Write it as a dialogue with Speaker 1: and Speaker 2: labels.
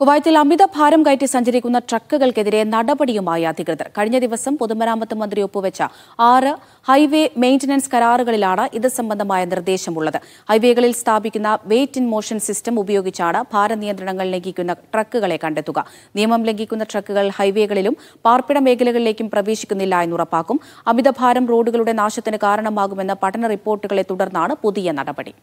Speaker 1: കുവൈത്തിൽ അമിത ഭാരം കയറ്റി സഞ്ചരിക്കുന്ന ട്രക്കുകൾക്കെതിരെ നടപടിയുമായി അധികൃതർ കഴിഞ്ഞ ദിവസം പൊതുമരാമത്ത് മന്ത്രി ഒപ്പുവെച്ച ആറ് ഹൈവേ മെയിന്റനൻസ് കരാറുകളിലാണ് ഇത് സംബന്ധമായ നിർദ്ദേശമുള്ളത് ഹൈവേകളിൽ സ്ഥാപിക്കുന്ന വെയ്റ്റ് ഇൻ മോഷൻ സിസ്റ്റം ഉപയോഗിച്ചാണ് ഭാരനിയന്ത്രണങ്ങൾ ലംഘിക്കുന്ന ട്രക്കുകളെ കണ്ടെത്തുക നിയമം ലംഘിക്കുന്ന ട്രക്കുകൾ ഹൈവേകളിലും പാർപ്പിട മേഖലകളിലേക്കും പ്രവേശിക്കുന്നില്ല എന്ന് ഉറപ്പാക്കും അമിതഭാരം റോഡുകളുടെ നാശത്തിന് കാരണമാകുമെന്ന പഠന റിപ്പോർട്ടുകളെ തുടർന്നാണ് പുതിയ നടപടി